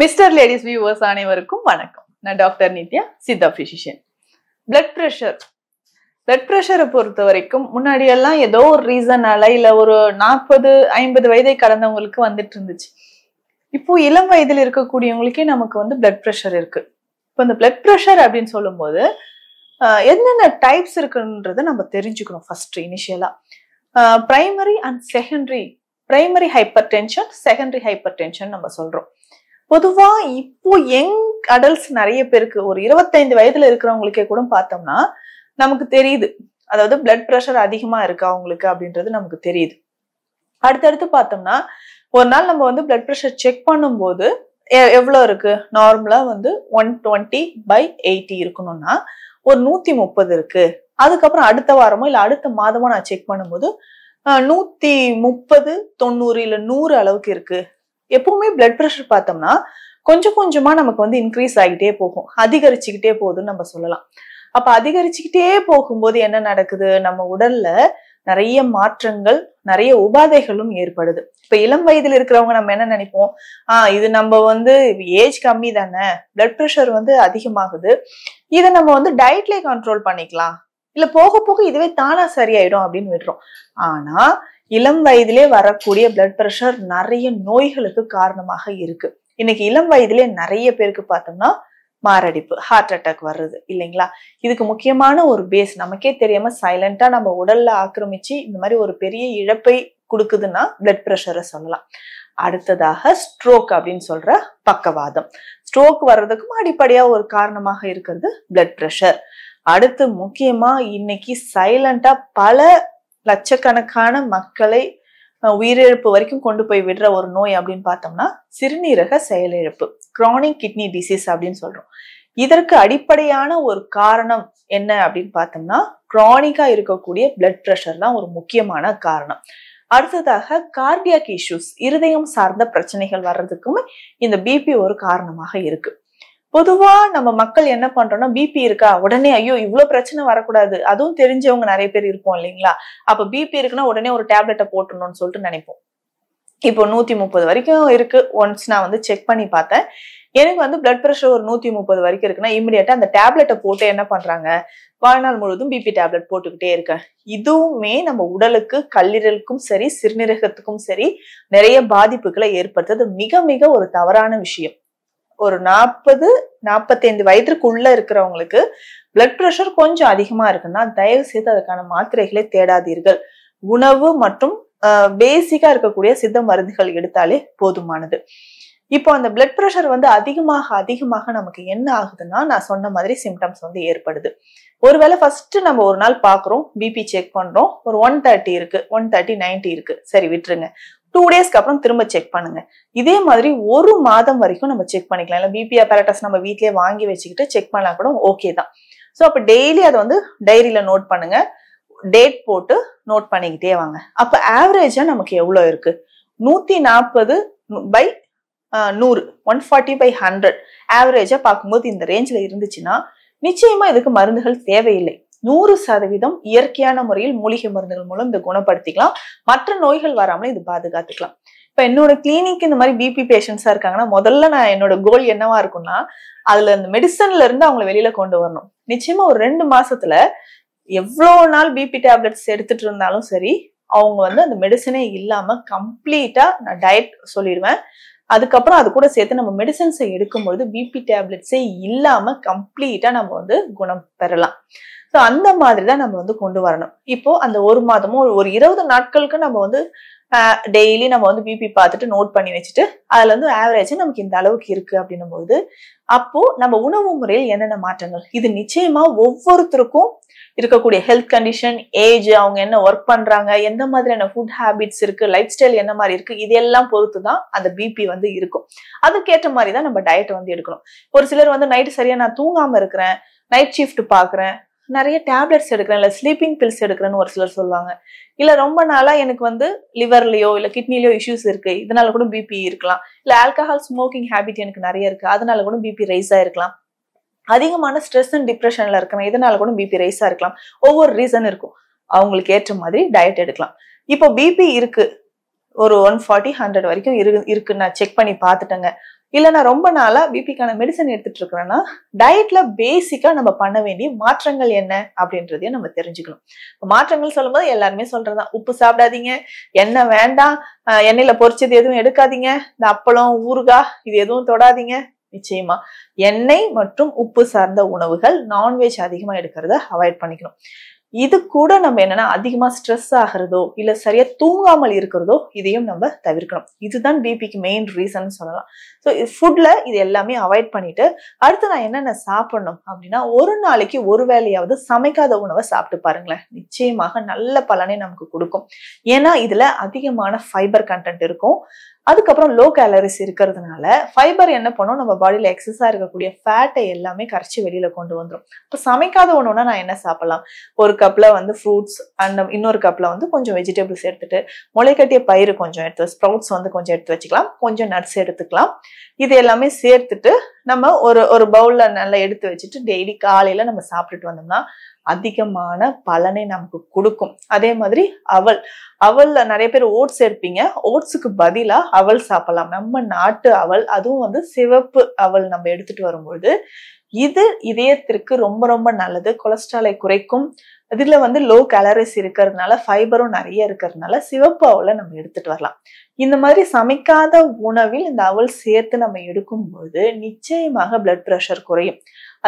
mister ladies viewers அனைவருக்கும் வணக்கம் நான் doctor Nithya Siddha physician blood pressure blood ப்ரெஷரை பொறுத்த வரைக்கும் முன்னாடியெல்லாம் ஏதோ ஒரு ரீசனால இல்லை ஒரு நாற்பது ஐம்பது வயதை கடந்தவங்களுக்கு வந்துட்டு இருந்துச்சு இப்போ இளம் வயதில் இருக்கக்கூடியவங்களுக்கே நமக்கு வந்து பிளட் ப்ரெஷர் இருக்கு இப்போ இந்த பிளட் ப்ரெஷர் அப்படின்னு சொல்லும்போது என்னென்ன டைப்ஸ் இருக்குன்றதை நம்ம தெரிஞ்சுக்கணும் ஃபர்ஸ்ட் இனிஷியலா primary and secondary primary hypertension secondary hypertension நம்ம சொல்றோம் பொதுவா இப்போ யங் அடல்ட்ஸ் நிறைய பேருக்கு ஒரு இருபத்தைந்து வயதுல இருக்கிறவங்களுக்கே கூட பார்த்தோம்னா நமக்கு தெரியுது அதாவது பிளட் ப்ரெஷர் அதிகமா இருக்கு அவங்களுக்கு அப்படின்றது நமக்கு தெரியுது அடுத்தடுத்து பார்த்தோம்னா ஒரு நாள் நம்ம வந்து பிளட் ப்ரெஷர் செக் பண்ணும்போது எவ்வளோ இருக்கு நார்மலா வந்து ஒன் டுவெண்ட்டி பை எயிட்டி இருக்கணும்னா ஒரு நூத்தி முப்பது இருக்கு அதுக்கப்புறம் அடுத்த வாரமோ இல்லை அடுத்த மாதமோ நான் செக் பண்ணும்போது நூத்தி முப்பது தொண்ணூறு இல்லை நூறு அளவுக்கு இருக்கு எப்பவுமே பிளட் ப்ரெஷர் பார்த்தோம்னா கொஞ்சம் கொஞ்சமா நமக்கு வந்து இன்க்ரீஸ் ஆகிட்டே போகும் அதிகரிச்சுக்கிட்டே போகுதுன்னு நம்ம சொல்லலாம் அப்ப அதிகரிச்சுக்கிட்டே போகும்போது என்ன நடக்குது நம்ம உடல்ல நிறைய மாற்றங்கள் நிறைய உபாதைகளும் ஏற்படுது இப்ப இளம் வயதில் இருக்கிறவங்க நம்ம என்ன நினைப்போம் ஆஹ் இது நம்ம வந்து ஏஜ் கம்மி தானே பிளட் ப்ரெஷர் வந்து அதிகமாகுது இதை நம்ம வந்து டயட்லேயே கண்ட்ரோல் பண்ணிக்கலாம் இல்ல போக போக இதுவே தானா சரியாயிடும் அப்படின்னு விடுறோம் ஆனா இளம் வயதிலே வரக்கூடிய பிளட் ப்ரெஷர் நிறைய நோய்களுக்கு காரணமாக இருக்கு இன்னைக்கு இளம் வயதிலே நிறைய பேருக்கு பார்த்தோம்னா மாரடைப்பு ஹார்ட் அட்டாக் வர்றது இல்லைங்களா இதுக்கு முக்கியமான ஒரு பேஸ் நமக்கே தெரியாம சைலண்டா நம்ம உடல்ல ஆக்கிரமிச்சு இந்த மாதிரி ஒரு பெரிய இழப்பை கொடுக்குதுன்னா பிளட் ப்ரெஷரை சொல்லலாம் அடுத்ததாக ஸ்ட்ரோக் அப்படின்னு சொல்ற பக்கவாதம் ஸ்ட்ரோக் வர்றதுக்கும் அடிப்படையா ஒரு காரணமாக இருக்கிறது பிளட் ப்ரெஷர் அடுத்து முக்கியமா இன்னைக்கு சைலண்டா பல லட்சக்கணக்கான மக்களை உயிரிழப்பு வரைக்கும் கொண்டு போய் விடுற ஒரு நோய் அப்படின்னு பார்த்தோம்னா சிறுநீரக செயலிழப்பு கிரானிக் கிட்னி டிசீஸ் அப்படின்னு சொல்றோம் இதற்கு அடிப்படையான ஒரு காரணம் என்ன அப்படின்னு பார்த்தோம்னா கிரானிக்கா இருக்கக்கூடிய பிளட் ப்ரெஷர் தான் ஒரு முக்கியமான காரணம் அடுத்ததாக கார்டியாக் இஷ்யூஸ் இருதயம் சார்ந்த பிரச்சனைகள் வர்றதுக்குமே இந்த பிபி ஒரு காரணமாக இருக்கு பொதுவா நம்ம மக்கள் என்ன பண்றோம்னா பிபி இருக்கா உடனே ஐயோ இவ்வளவு பிரச்சனை வரக்கூடாது அதுவும் தெரிஞ்சவங்க நிறைய பேர் இருப்போம் இல்லைங்களா அப்ப பிபி இருக்குன்னா உடனே ஒரு டேப்லெட்டை போட்டணும்னு சொல்லிட்டு நினைப்போம் இப்போ நூத்தி முப்பது வரைக்கும் இருக்கு ஒன்ஸ் நான் வந்து செக் பண்ணி பார்த்தேன் எனக்கு வந்து பிளட் ப்ரெஷர் ஒரு நூத்தி முப்பது வரைக்கும் இருக்குன்னா இமீடியட்டா அந்த டேப்லெட்டை போட்டு என்ன பண்றாங்க வாழ்நாள் முழுவதும் பிபி டேப்லெட் போட்டுக்கிட்டே இருக்கேன் இதுவுமே நம்ம உடலுக்கு கல்லீரலுக்கும் சரி சிறுநீரகத்துக்கும் சரி நிறைய பாதிப்புகளை ஏற்படுத்துறது மிக மிக ஒரு தவறான விஷயம் ஒரு நாற்பது நாற்பத்தைந்து வயதிற்குள்ள இருக்கிறவங்களுக்கு பிளட் ப்ரெஷர் கொஞ்சம் அதிகமா இருக்குன்னா தயவு செய்து அதுக்கான மாத்திரைகளை தேடாதீர்கள் உணவு மற்றும் பேசிக்கா இருக்கக்கூடிய சித்த மருந்துகள் எடுத்தாலே போதுமானது இப்போ அந்த பிளட் ப்ரெஷர் வந்து அதிகமாக அதிகமாக நமக்கு என்ன ஆகுதுன்னா நான் சொன்ன மாதிரி சிம்டம்ஸ் வந்து ஏற்படுது ஒருவேளை ஃபர்ஸ்ட் நம்ம ஒரு நாள் பாக்குறோம் பிபி செக் பண்றோம் ஒரு ஒன் தேர்ட்டி இருக்கு ஒன் தேர்ட்டி நைன்டி இருக்கு சரி விட்டுருங்க டூ டேஸ்க்கு அப்புறம் திரும்ப செக் பண்ணுங்க இதே மாதிரி ஒரு மாதம் வரைக்கும் நம்ம செக் பண்ணிக்கலாம் இல்லை பிபி அப்பாரட்டஸ் நம்ம வீட்லயே வாங்கி வச்சுக்கிட்டு செக் பண்ணா கூட ஓகே தான் ஸோ அப்போ டெய்லி அதை வந்து டைரியில நோட் பண்ணுங்க டேட் போட்டு நோட் பண்ணிக்கிட்டே வாங்க அப்போ ஆவரேஜா நமக்கு எவ்வளோ இருக்கு நூத்தி நாற்பது பை நூறு ஒன் ஃபார்ட்டி பை ஹண்ட்ரட் ஆவரேஜா பார்க்கும்போது இந்த ரேஞ்சில் இருந்துச்சுன்னா நிச்சயமா இதுக்கு மருந்துகள் தேவையில்லை நூறு சதவீதம் இயற்கையான முறையில் மூலிகை மருந்துகள் மூலம் இதை குணப்படுத்திக்கலாம் மற்ற நோய்கள் வராமலும் இது பாதுகாத்துக்கலாம் இப்ப என்னோட கிளினிக் இந்த மாதிரி பிபி பேஷன்ஸா இருக்காங்கன்னா முதல்ல நான் என்னோட கோல் என்னவா இருக்கும்னா அதுல இந்த மெடிசன்ல இருந்து அவங்களை வெளியில கொண்டு வரணும் நிச்சயமா ஒரு ரெண்டு மாசத்துல எவ்வளவு நாள் பிபி டேப்லெட்ஸ் எடுத்துட்டு இருந்தாலும் சரி அவங்க வந்து அந்த மெடிசனே இல்லாம கம்ப்ளீட்டா நான் டயட் சொல்லிடுவேன் அதுக்கப்புறம் அது கூட சேர்த்து நம்ம மெடிசன்ஸை எடுக்கும்பொழுது பிபி டேப்லெட்ஸே இல்லாம கம்ப்ளீட்டா நம்ம வந்து குணம் பெறலாம் ஸோ அந்த மாதிரி தான் நம்ம வந்து கொண்டு வரணும் இப்போ அந்த ஒரு மாதமும் ஒரு இருபது நாட்களுக்கு நம்ம வந்து டெய்லி நம்ம வந்து பிபி பார்த்துட்டு நோட் பண்ணி வச்சுட்டு அதுல வந்து ஆவரேஜ் நமக்கு இந்த அளவுக்கு இருக்கு அப்படின்னும் போது அப்போ நம்ம உணவு முறையில் என்னென்ன மாற்றங்கள் இது நிச்சயமா ஒவ்வொருத்தருக்கும் இருக்கக்கூடிய ஹெல்த் கண்டிஷன் ஏஜ் அவங்க என்ன ஒர்க் பண்றாங்க எந்த மாதிரியான ஃபுட் ஹேபிட்ஸ் இருக்கு லைஃப் ஸ்டைல் என்ன மாதிரி இருக்கு இதெல்லாம் பொறுத்து தான் அந்த பிபி வந்து இருக்கும் அதுக்கேற்ற மாதிரி தான் நம்ம டயட் வந்து எடுக்கணும் ஒரு சிலர் வந்து நைட்டு சரியா நான் தூங்காம இருக்கிறேன் நைட் ஷிஃப்ட் பாக்குறேன் நிறைய டேப்லெட்ஸ் எடுக்கிறேன் இல்லை ஸ்லீப்பிங் பில்ஸ் எடுக்கிறேன்னு ஒரு சிலர் சொல்லுவாங்க இல்லை ரொம்ப நாளாக எனக்கு வந்து லிவர்லையோ இல்லை கிட்னிலேயோ இஷ்யூஸ் இருக்குது இதனால கூட பிபி இருக்கலாம் இல்லை ஆல்கஹால் ஸ்மோக்கிங் ஹேபிட் எனக்கு நிறைய இருக்குது அதனால கூட பிபி ரைஸ் ஆகிருக்கலாம் அதிகமான ஸ்ட்ரெஸ் அண்ட் டிப்ரெஷனில் இருக்கணும் இதனால கூட பிபி ரைஸ் ஆகிருக்கலாம் ஒவ்வொரு ரீசன் இருக்கும் அவங்களுக்கு ஏற்ற மாதிரி டயட் எடுக்கலாம் இப்போ பிபி இருக்குது ஒரு ஒன் ஃபார்ட்டி ஹண்ட்ரட் வரைக்கும் இரு இருக்கு நான் செக் பண்ணி பார்த்துட்டேங்க இல்லை நான் ரொம்ப நாளாக பிபிக்கான மெடிசன் எடுத்துட்டு இருக்கிறேன்னா டயட்ல பேசிக்காக நம்ம பண்ண வேண்டிய மாற்றங்கள் என்ன அப்படின்றதையும் நம்ம தெரிஞ்சுக்கணும் இப்போ மாற்றங்கள் சொல்லும்போது எல்லாருமே சொல்றதுதான் உப்பு சாப்பிடாதீங்க எண்ணெய் வேண்டாம் எண்ணெயில பொரிச்சது எதுவும் எடுக்காதீங்க இந்த அப்பளம் ஊறுகாய் இது எதுவும் தொடாதீங்க நிச்சயமா எண்ணெய் மற்றும் உப்பு சார்ந்த உணவுகள் நான்வெஜ் அதிகமாக எடுக்கிறத அவாய்ட் பண்ணிக்கணும் இது கூட நம்ம என்னன்னா அதிகமா ஸ்ட்ரெஸ் ஆகிறதோ இல்ல சரியா தூங்காமல் இருக்கிறதோ இதையும் நம்ம தவிர்க்கணும் இதுதான் பிபிக்கு மெயின் ரீசன் சொல்லலாம் ஸோ ஃபுட்ல இது எல்லாமே அவாய்ட் பண்ணிட்டு அடுத்து நான் என்னென்ன சாப்பிடணும் அப்படின்னா ஒரு நாளைக்கு ஒரு வேலையாவது சமைக்காத உணவை சாப்பிட்டு பாருங்களேன் நிச்சயமாக நல்ல பலனை நமக்கு கொடுக்கும் ஏன்னா இதுல அதிகமான ஃபைபர் கண்டென்ட் இருக்கும் அதுக்கப்புறம் லோ கேலரிஸ் இருக்கிறதுனால ஃபைபர் என்ன பண்ணும் நம்ம பாடியில் எக்ஸஸாக இருக்கக்கூடிய ஃபேட்டை எல்லாமே கரைச்சி வெளியில் கொண்டு வந்துடும் இப்போ சமைக்காத ஒன்றுனா நான் என்ன சாப்பிடலாம் ஒரு கப்பில் வந்து ஃப்ரூட்ஸ் அண்ட் இன்னொரு கப்பில் வந்து கொஞ்சம் வெஜிடபிள்ஸ் எடுத்துகிட்டு முளைக்கட்டிய பயிர் கொஞ்சம் எடுத்து ஸ்ப்ரவுட்ஸ் வந்து கொஞ்சம் எடுத்து வச்சுக்கலாம் கொஞ்சம் நட்ஸ் எடுத்துக்கலாம் இது எல்லாமே சேர்த்துட்டு நம்ம ஒரு ஒரு பவுலில் நல்லா எடுத்து வச்சுட்டு டெய்லி காலையில் நம்ம சாப்பிட்டுட்டு வந்தோம்னா அதிகமான பலனை நமக்கு கொடுக்கும் அதே மாதிரி அவல் அவல்ல நிறைய பேர் ஓட்ஸ் சேர்ப்பீங்க ஓட்ஸுக்கு பதிலாக அவல் சாப்பிடலாம் நம்ம நாட்டு அவல் அதுவும் வந்து சிவப்பு அவல் நம்ம எடுத்துட்டு வரும்பொழுது இது இதயத்திற்கு ரொம்ப ரொம்ப நல்லது கொலஸ்ட்ராலை குறைக்கும் இதுல வந்து லோ கேலரிஸ் இருக்கிறதுனால ஃபைபரும் நிறைய இருக்கிறதுனால சிவப்பு அவலை நம்ம எடுத்துட்டு வரலாம் இந்த மாதிரி சமைக்காத உணவில் இந்த அவல் சேர்த்து நம்ம எடுக்கும்போது நிச்சயமாக பிளட் ப்ரெஷர் குறையும்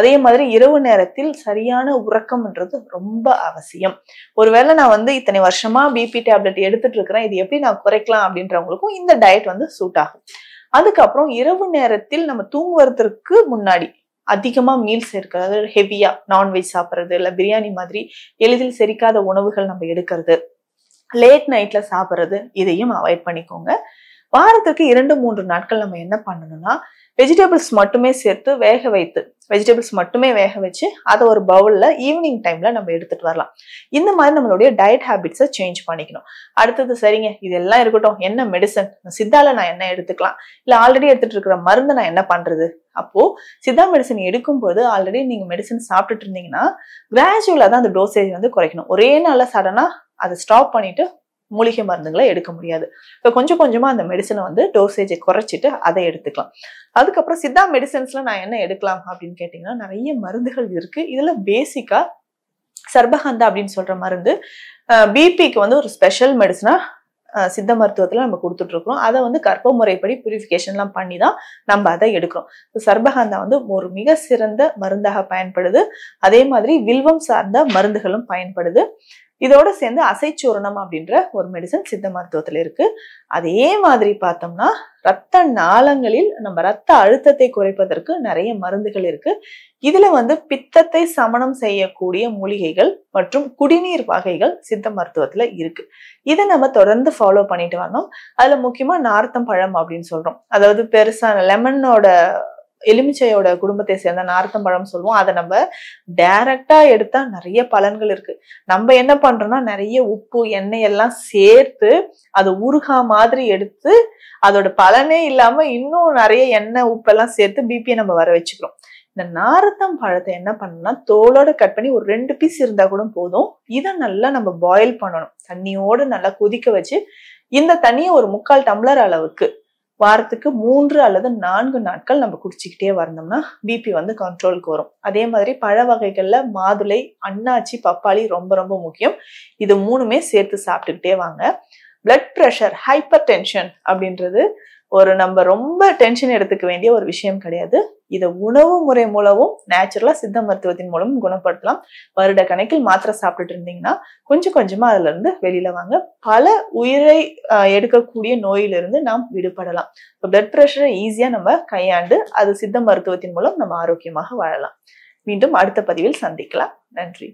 அதே மாதிரி இரவு நேரத்தில் சரியான உறக்கம்ன்றது ரொம்ப அவசியம் ஒருவேளை நான் வந்து இத்தனை வருஷமா பிபி டேப்லெட் எடுத்துட்டு இருக்கிறேன் இது எப்படி நான் குறைக்கலாம் அப்படின்றவங்களுக்கும் இந்த டயட் வந்து சூட் ஆகும் அதுக்கப்புறம் இரவு நேரத்தில் நம்ம தூங்குவதற்கு முன்னாடி அதிகமாக மீல்ஸ் சேர்க்கிறது அதாவது ஹெவியாக நான்வெஜ் சாப்பிட்றது இல்லை பிரியாணி மாதிரி எளிதில் செரிக்காத உணவுகள் நம்ம எடுக்கிறது லேட் நைட்டில் சாப்பிட்றது இதையும் அவாய்ட் பண்ணிக்கோங்க வாரத்துக்கு இரண்டு மூன்று நாட்கள் நம்ம என்ன பண்ணணும்னா வெஜிடபிள்ஸ் மட்டுமே சேர்த்து வேக வைத்து வெஜிடபிள்ஸ் மட்டுமே வேக வச்சு அதை ஒரு பவுலில் ஈவினிங் டைமில் நம்ம எடுத்துகிட்டு வரலாம் இந்த மாதிரி நம்மளுடைய டயட் ஹேபிட்ஸை சேஞ்ச் பண்ணிக்கணும் அடுத்தது சரிங்க இதெல்லாம் இருக்கட்டும் என்ன மெடிசன் சித்தாவில் நான் என்ன எடுத்துக்கலாம் இல்லை ஆல்ரெடி எடுத்துகிட்டு இருக்கிற மருந்து நான் என்ன பண்ணுறது அப்போது சித்தா மெடிசன் எடுக்கும்போது ஆல்ரெடி நீங்கள் மெடிசன் சாப்பிட்டுட்டு இருந்தீங்கன்னா கிராஜுவலாக தான் அந்த டோசேஜ் வந்து குறைக்கணும் ஒரே நாளில் சடனாக அதை ஸ்டாப் பண்ணிட்டு மூலிகை மருந்துகளை எடுக்க முடியாது இப்போ கொஞ்சம் கொஞ்சமாக அந்த மெடிசனை வந்து டோசேஜை குறைச்சிட்டு அதை எடுத்துக்கலாம் அதுக்கப்புறம் சித்தா மெடிசன்ஸில் நான் என்ன எடுக்கலாம் அப்படின்னு கேட்டிங்கன்னா நிறைய மருந்துகள் இருக்குது இதில் பேசிக்காக சர்பகந்தா அப்படின்னு சொல்கிற மருந்து பிபிக்கு வந்து ஒரு ஸ்பெஷல் மெடிசனாக சித்த மருத்துவத்தில் நம்ம கொடுத்துட்ருக்குறோம் அதை வந்து கர்ப்ப முறைப்படி பியூரிஃபிகேஷன்லாம் பண்ணி தான் நம்ம அதை எடுக்கிறோம் சர்பகந்தா வந்து ஒரு மிக சிறந்த மருந்தாக பயன்படுது அதே மாதிரி வில்வம் சார்ந்த மருந்துகளும் பயன்படுது இதோட சேர்ந்து அசைச்சூர்ணம் அப்படின்ற ஒரு மெடிசன் சித்த மருத்துவத்தில் இருக்கு அதே மாதிரி பார்த்தோம்னா ரத்த நாளங்களில் நம்ம ரத்த அழுத்தத்தை குறைப்பதற்கு நிறைய மருந்துகள் இருக்கு இதுல வந்து பித்தத்தை சமணம் செய்யக்கூடிய மூலிகைகள் மற்றும் குடிநீர் வகைகள் சித்த மருத்துவத்துல இருக்கு இதை நம்ம தொடர்ந்து ஃபாலோ பண்ணிட்டு வரணும் அதுல முக்கியமா நார்த்தம் பழம் அப்படின்னு சொல்றோம் அதாவது பெருசான லெமனோட எலுமிச்சையோட குடும்பத்தை சேர்ந்த நார்த்தம்பழம் சொல்லுவோம் அதை நம்ம டைரக்டா எடுத்தா நிறைய பலன்கள் இருக்கு நம்ம என்ன பண்றோம்னா நிறைய உப்பு எண்ணெய் எல்லாம் சேர்த்து அது ஊறுகா மாதிரி எடுத்து அதோட பலனே இல்லாம இன்னும் நிறைய எண்ணெய் உப்பெல்லாம் சேர்த்து பிபியை நம்ம வர வச்சுக்கிறோம் இந்த நாரத்தம் பழத்தை என்ன பண்ணணும்னா தோலோட கட் பண்ணி ஒரு ரெண்டு பீஸ் இருந்தா கூட போதும் இதை நல்லா நம்ம பாயில் பண்ணணும் தண்ணியோடு நல்லா கொதிக்க வச்சு இந்த தண்ணியை ஒரு முக்கால் டம்ளர் அளவுக்கு வாரத்துக்கு மூன்று அல்லது நான்கு நாட்கள் நம்ம குடிச்சிக்கிட்டே வரணும்னா பிபி வந்து கண்ட்ரோலுக்கு வரும் அதே மாதிரி பழ வகைகளில் மாதுளை அன்னாச்சி பப்பாளி ரொம்ப ரொம்ப முக்கியம் இது மூணுமே சேர்த்து சாப்பிட்டுக்கிட்டே வாங்க பிளட் ப்ரெஷர் ஹைப்பர் டென்ஷன் அப்படின்றது ஒரு நம்ம ரொம்ப டென்ஷன் எடுத்துக்க வேண்டிய ஒரு விஷயம் கிடையாது இதை உணவு முறை மூலமும் நேச்சுரலா சித்த மருத்துவத்தின் மூலமும் குணப்படுத்தலாம் வருட கணக்கில் மாத்திரை சாப்பிட்டுட்டு இருந்தீங்கன்னா கொஞ்சம் கொஞ்சமா அதுல இருந்து வெளியில வாங்க பல உயிரை எடுக்கக்கூடிய நோயிலிருந்து நாம் விடுபடலாம் இப்போ பிளட் ப்ரெஷரை ஈஸியா நம்ம கையாண்டு அது சித்த மருத்துவத்தின் மூலம் நம்ம ஆரோக்கியமாக வாழலாம் மீண்டும் அடுத்த பதிவில் சந்திக்கலாம் நன்றி